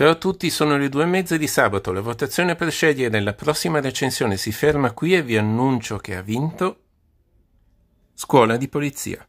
Ciao a tutti, sono le due e mezza di sabato. La votazione per scegliere nella prossima recensione si ferma qui e vi annuncio che ha vinto Scuola di Polizia.